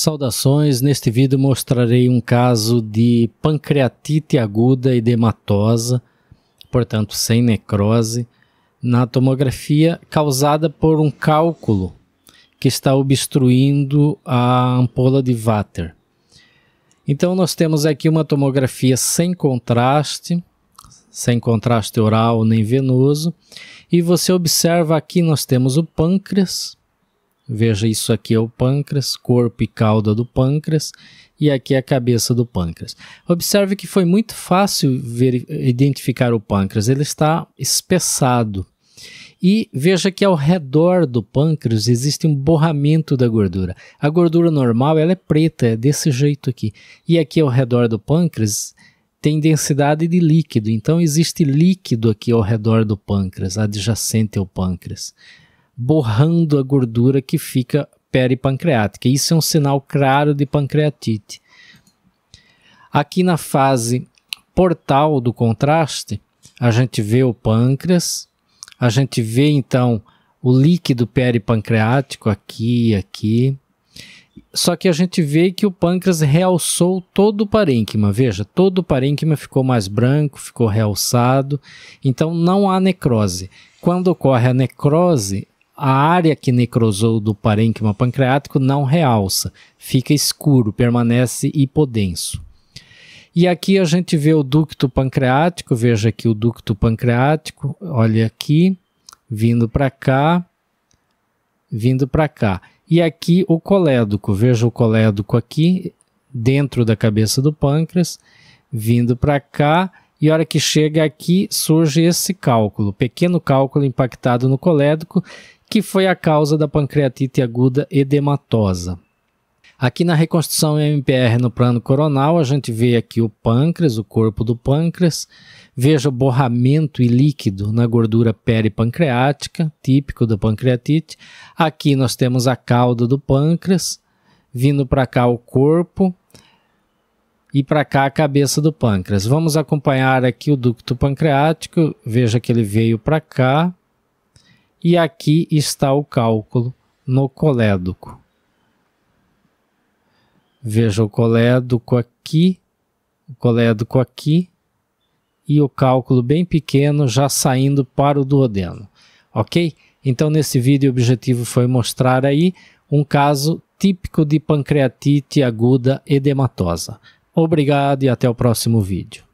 Saudações, neste vídeo mostrarei um caso de pancreatite aguda edematosa, portanto sem necrose, na tomografia causada por um cálculo que está obstruindo a ampola de váter. Então nós temos aqui uma tomografia sem contraste, sem contraste oral nem venoso, e você observa aqui nós temos o pâncreas, Veja, isso aqui é o pâncreas, corpo e cauda do pâncreas, e aqui é a cabeça do pâncreas. Observe que foi muito fácil ver, identificar o pâncreas, ele está espessado. E veja que ao redor do pâncreas existe um borramento da gordura. A gordura normal ela é preta, é desse jeito aqui. E aqui ao redor do pâncreas tem densidade de líquido, então existe líquido aqui ao redor do pâncreas, adjacente ao pâncreas borrando a gordura que fica peripancreática. Isso é um sinal claro de pancreatite. Aqui na fase portal do contraste, a gente vê o pâncreas, a gente vê então o líquido peripancreático aqui e aqui. Só que a gente vê que o pâncreas realçou todo o parênquima. Veja, todo o parênquima ficou mais branco, ficou realçado. Então não há necrose. Quando ocorre a necrose, a área que necrosou do parênquima pancreático não realça, fica escuro, permanece hipodenso. E aqui a gente vê o ducto pancreático, veja aqui o ducto pancreático, olha aqui, vindo para cá, vindo para cá. E aqui o colédoco, veja o colédoco aqui, dentro da cabeça do pâncreas, vindo para cá, e a hora que chega aqui surge esse cálculo, pequeno cálculo impactado no colédoco, que foi a causa da pancreatite aguda edematosa. Aqui na reconstrução MPR no plano coronal, a gente vê aqui o pâncreas, o corpo do pâncreas, veja o borramento e líquido na gordura peripancreática, típico da pancreatite. Aqui nós temos a cauda do pâncreas, vindo para cá o corpo e para cá a cabeça do pâncreas. Vamos acompanhar aqui o ducto pancreático, veja que ele veio para cá, e aqui está o cálculo no colédoco. Veja o colédoco aqui, o colédoco aqui e o cálculo bem pequeno já saindo para o duodeno, ok? Então nesse vídeo o objetivo foi mostrar aí um caso típico de pancreatite aguda edematosa. Obrigado e até o próximo vídeo.